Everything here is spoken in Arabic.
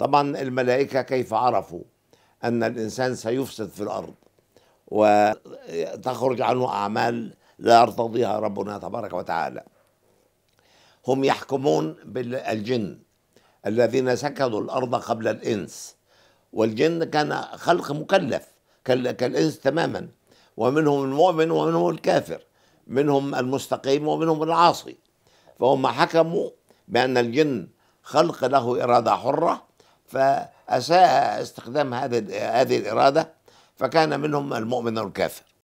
طبعا الملائكة كيف عرفوا أن الإنسان سيفسد في الأرض وتخرج عنه أعمال لا يرتضيها ربنا تبارك وتعالى هم يحكمون بالجن الذين سكنوا الأرض قبل الإنس والجن كان خلق مكلف كالإنس تماما ومنهم المؤمن ومنهم الكافر منهم المستقيم ومنهم العاصي فهم حكموا بأن الجن خلق له إرادة حرة فأساء استخدام هذه الإرادة فكان منهم المؤمن والكافر